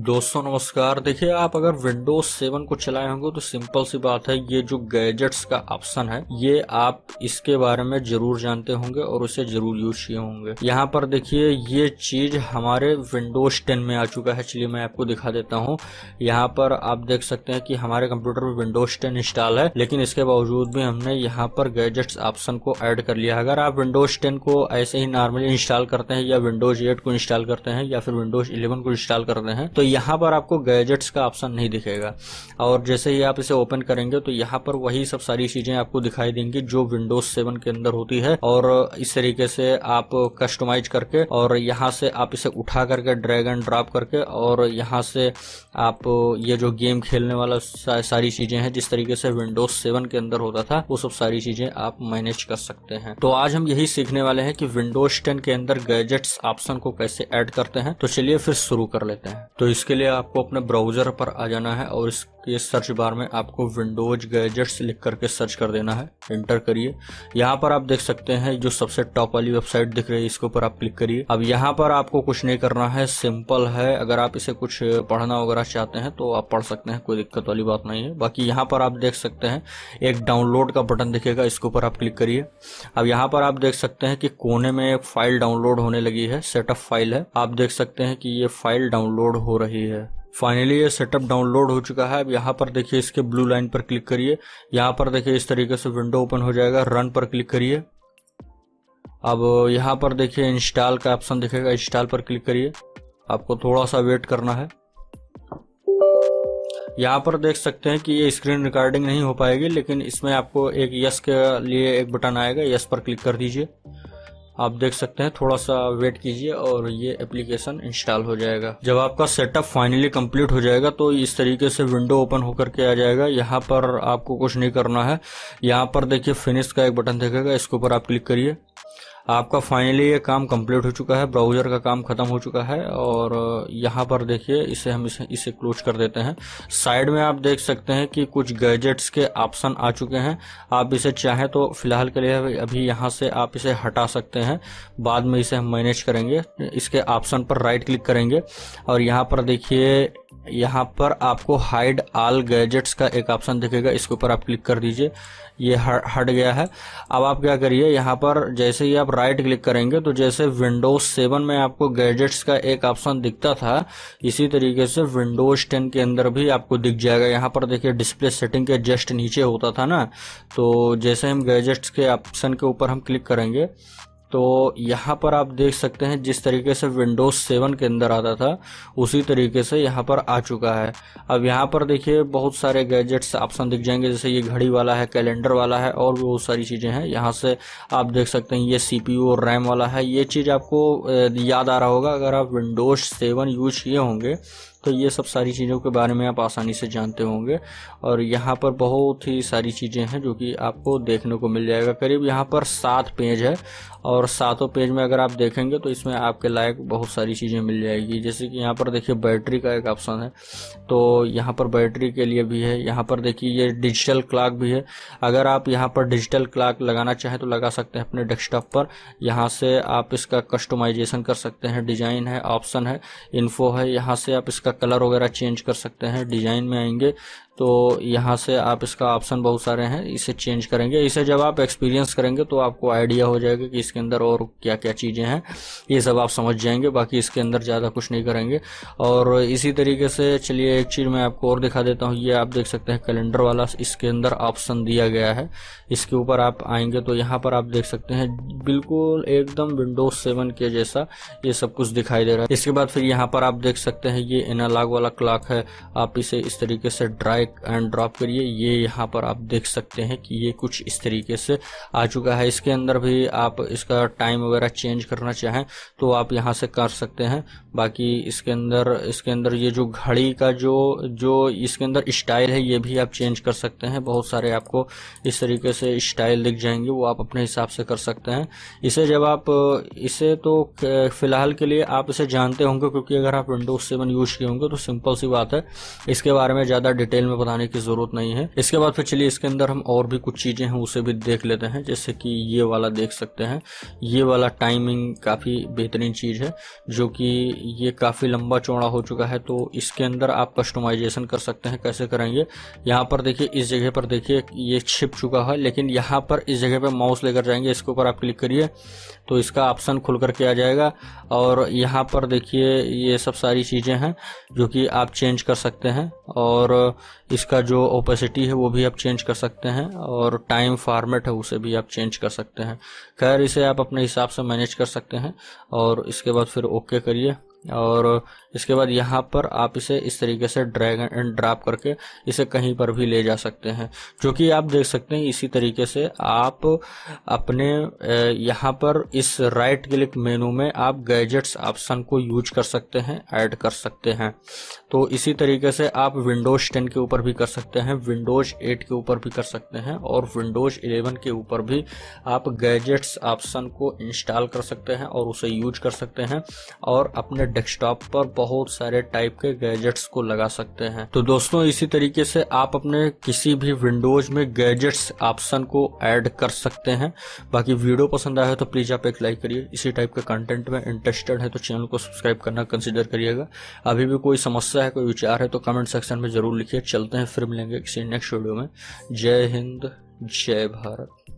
दोस्तों नमस्कार देखिए आप अगर विंडोज 7 को चलाए होंगे तो सिंपल सी बात है ये जो गैजेट्स का ऑप्शन है ये आप इसके बारे में जरूर जानते होंगे और उसे जरूर यूज किए होंगे यहाँ पर देखिए ये चीज हमारे विंडोज 10 में आ चुका है चलिए मैं आपको दिखा देता हूँ यहाँ पर आप देख सकते हैं कि हमारे कंप्यूटर में विंडोज टेन इंस्टॉल है लेकिन इसके बावजूद भी हमने यहाँ पर गैजेट्स ऑप्शन को एड कर लिया है अगर आप विंडोज टेन को ऐसे ही नॉर्मली इंस्टॉल करते हैं या विंडोज एट को इंस्टॉल करते हैं या फिर विंडोज इलेवन को इंस्टॉल करते हैं तो तो यहाँ पर आपको गैजेट्स का ऑप्शन नहीं दिखेगा और जैसे ही आप इसे ओपन करेंगे तो यहाँ पर वही सब सारी चीज़ें आपको दिखाई देंगी जो विंडोज सेवन के अंदर होती है और इस तरीके से आप कस्टमाइज करके और यहाँ से आप इसे उठा करके ड्रैग एंड ड्रॉप करके और यहाँ से आप ये जो गेम खेलने वाला सारी चीज़ें हैं जिस तरीके से विंडोज सेवन के अंदर होता था वो सब सारी चीज़ें आप मैनेज कर सकते हैं तो आज हम यही सीखने वाले हैं कि विंडोज टेन के अंदर गैजेट्स ऑप्शन को कैसे ऐड करते हैं तो चलिए फिर शुरू कर लेते हैं तो इसके लिए आपको अपने ब्राउज़र पर आ जाना है और इस कि इस सर्च बार में आपको विंडोज गैजेट्स लिख करके सर्च कर देना है एंटर करिए यहाँ पर आप देख सकते हैं जो सबसे टॉप वाली वेबसाइट दिख रही है इसके ऊपर आप क्लिक करिए अब यहाँ पर आपको कुछ नहीं करना है सिंपल है अगर आप इसे कुछ पढ़ना वगैरह चाहते हैं तो आप पढ़ सकते हैं कोई दिक्कत वाली बात नहीं है बाकी यहाँ पर आप देख सकते हैं एक डाउनलोड का बटन दिखेगा इसके ऊपर आप क्लिक करिए अब यहाँ पर आप देख सकते हैं कि कोने में एक फाइल डाउनलोड होने लगी है सेटअप फाइल है आप देख सकते हैं कि ये फाइल डाउनलोड हो रही है फाइनली ये सेटअप डाउनलोड हो चुका है अब यहाँ पर देखिए इसके ब्लू लाइन पर क्लिक करिए यहाँ पर देखिए इस तरीके से विंडो ओपन हो जाएगा रन पर क्लिक करिए अब यहाँ पर देखिए इंस्टॉल का ऑप्शन दिखेगा इंस्टॉल पर क्लिक करिए आपको थोड़ा सा वेट करना है यहाँ पर देख सकते हैं कि ये स्क्रीन रिकॉर्डिंग नहीं हो पाएगी लेकिन इसमें आपको एक यस के लिए एक बटन आएगा यस पर क्लिक कर दीजिए आप देख सकते हैं थोड़ा सा वेट कीजिए और ये एप्लीकेशन इंस्टॉल हो जाएगा जब आपका सेटअप फाइनली कंप्लीट हो जाएगा तो इस तरीके से विंडो ओपन होकर के आ जाएगा यहाँ पर आपको कुछ नहीं करना है यहाँ पर देखिए फिनिश का एक बटन देखेगा इसके ऊपर आप क्लिक करिए आपका फाइनली ये काम कंप्लीट हो चुका है ब्राउज़र का काम ख़त्म हो चुका है और यहाँ पर देखिए इसे हम इसे इसे क्लोज कर देते हैं साइड में आप देख सकते हैं कि कुछ गैजेट्स के ऑप्शन आ चुके हैं आप इसे चाहें तो फिलहाल के लिए अभी यहाँ से आप इसे हटा सकते हैं बाद में इसे हम मैनेज करेंगे इसके ऑप्शन पर राइट क्लिक करेंगे और यहाँ पर देखिए यहाँ पर आपको हाइड आल गैजेट्स का एक ऑप्शन दिखेगा इसके ऊपर आप क्लिक कर दीजिए ये हट गया है अब आप क्या करिए यहाँ पर जैसे ही आप राइट क्लिक करेंगे तो जैसे विंडोज सेवन में आपको गैजेट्स का एक ऑप्शन दिखता था इसी तरीके से विंडोज टेन के अंदर भी आपको दिख जाएगा यहाँ पर देखिए डिस्प्ले सेटिंग के जस्ट नीचे होता था ना तो जैसे हम गैजेट्स के ऑप्शन के ऊपर हम क्लिक करेंगे तो यहाँ पर आप देख सकते हैं जिस तरीके से विंडोज़ सेवन के अंदर आता था उसी तरीके से यहाँ पर आ चुका है अब यहाँ पर देखिए बहुत सारे गैजेट्स ऑप्शन दिख जाएंगे जैसे ये घड़ी वाला है कैलेंडर वाला है और भी बहुत सारी चीज़ें हैं यहाँ से आप देख सकते हैं ये सी और रैम वाला है ये चीज़ आपको याद आ रहा होगा अगर आप विंडोज़ सेवन यूज किए होंगे तो ये सब सारी चीज़ों के बारे में आप आसानी से जानते होंगे और यहाँ पर बहुत ही सारी चीज़ें हैं जो कि आपको देखने को मिल जाएगा करीब यहाँ पर सात पेज है और सातों पेज में अगर आप देखेंगे तो इसमें आपके लायक बहुत सारी चीज़ें मिल जाएगी जैसे कि यहाँ पर देखिए बैटरी का एक ऑप्शन है तो यहाँ पर बैटरी के लिए भी है यहाँ पर देखिए ये डिजिटल क्लाक भी है अगर आप यहाँ पर डिजिटल क्लाक लगाना चाहें तो लगा सकते हैं अपने डेस्कटॉप पर यहाँ से आप इसका कस्टमाइजेशन कर सकते हैं डिज़ाइन है ऑप्शन है इन्फो है यहाँ से आप इसका इसका कलर वगैरह चेंज कर सकते हैं डिजाइन में आएंगे तो यहाँ से आप इसका ऑप्शन बहुत सारे हैं इसे चेंज करेंगे इसे जब आप एक्सपीरियंस करेंगे तो आपको आइडिया हो जाएगा कि इसके अंदर और क्या क्या चीज़ें हैं ये सब आप समझ जाएंगे बाकी इसके अंदर ज़्यादा कुछ नहीं करेंगे और इसी तरीके से चलिए एक चीज़ मैं आपको और दिखा देता हूँ ये आप देख सकते हैं कैलेंडर वाला इसके अंदर ऑप्शन दिया गया है इसके ऊपर आप आएंगे तो यहाँ पर आप देख सकते हैं बिल्कुल एकदम विंडोज सेवन के जैसा ये सब कुछ दिखाई दे रहा है इसके बाद फिर यहाँ पर आप देख सकते हैं ये एनालॉग वाला क्लाक है आप इसे इस तरीके से ड्राई ड्रैग एंड ड्रॉप करिए ये यहाँ पर आप देख सकते हैं कि ये कुछ इस तरीके से आ चुका है इसके अंदर भी आप इसका टाइम वगैरह चेंज करना चाहें तो आप यहाँ से कर सकते हैं बाकी इसके अंदर इसके अंदर ये जो घड़ी का जो जो इसके अंदर स्टाइल है ये भी आप चेंज कर सकते हैं बहुत सारे आपको इस तरीके से स्टाइल दिख जाएंगे वो आप अपने हिसाब से कर सकते हैं इसे जब आप इसे तो फिलहाल के लिए आप इसे जानते होंगे क्योंकि अगर आप विंडोज सेवन यूज किए होंगे तो सिंपल सी बात है इसके बारे में ज़्यादा डिटेल में बताने की जरूरत नहीं है इसके बाद फिर चलिए इसके अंदर हम और भी कुछ चीजें हैं उसे भी देख लेते हैं जैसे कि ये वाला देख सकते हैं ये वाला टाइमिंग काफी बेहतरीन चीज है जो कि ये काफी लंबा चौड़ा हो चुका है तो इसके अंदर आप कस्टमाइजेशन कर सकते हैं कैसे करेंगे यहाँ पर देखिए इस जगह पर देखिए ये छिप चुका है लेकिन यहाँ पर इस जगह पर माउस लेकर जाएंगे इसके ऊपर आप क्लिक करिए तो इसका ऑप्शन खुल करके आ जाएगा और यहाँ पर देखिए ये सब सारी चीज़ें हैं जो कि आप चेंज कर सकते हैं और इसका जो ओपेसिटी है वो भी आप चेंज कर सकते हैं और टाइम फार्मेट है उसे भी आप चेंज कर सकते हैं खैर इसे आप अपने हिसाब से मैनेज कर सकते हैं और इसके बाद फिर ओके करिए और इसके बाद यहाँ पर आप इसे इस तरीके से ड्रैग एंड ड्राप करके इसे कहीं पर भी ले जा सकते हैं जो कि आप देख सकते हैं इसी तरीके से आप अपने यहाँ पर इस राइट क्लिक मेनू में आप गैजेट्स ऑप्शन को यूज कर सकते हैं ऐड कर सकते हैं तो इसी तरीके से आप विंडोज टेन के ऊपर भी कर सकते हैं विंडोज एट के ऊपर भी कर सकते हैं और विंडोज इलेवन के ऊपर भी आप गैजेट्स ऑप्शन को इंस्टॉल कर सकते हैं और उसे यूज कर सकते हैं और अपने डेस्कटॉप पर बहुत सारे टाइप के गैजेट्स को लगा सकते हैं तो दोस्तों इसी तरीके से आप अपने किसी भी विंडोज में गैजेट्स ऑप्शन को ऐड कर सकते हैं बाकी वीडियो पसंद आया तो प्लीज़ आप एक लाइक करिए इसी टाइप के कंटेंट में इंटरेस्टेड है तो चैनल को सब्सक्राइब करना कंसिडर करिएगा अभी भी कोई समस्या है कोई विचार है तो कमेंट सेक्शन में ज़रूर लिखिए चलते हैं फिर मिलेंगे किसी नेक्स्ट वीडियो में जय हिंद जय भारत